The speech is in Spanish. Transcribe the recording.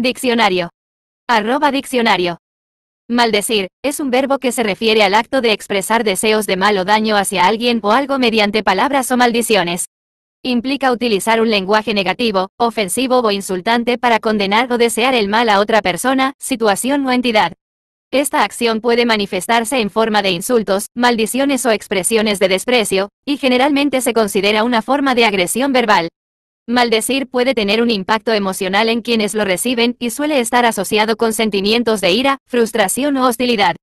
Diccionario. Arroba diccionario. Maldecir, es un verbo que se refiere al acto de expresar deseos de mal o daño hacia alguien o algo mediante palabras o maldiciones. Implica utilizar un lenguaje negativo, ofensivo o insultante para condenar o desear el mal a otra persona, situación o entidad. Esta acción puede manifestarse en forma de insultos, maldiciones o expresiones de desprecio, y generalmente se considera una forma de agresión verbal. Maldecir puede tener un impacto emocional en quienes lo reciben y suele estar asociado con sentimientos de ira, frustración o hostilidad.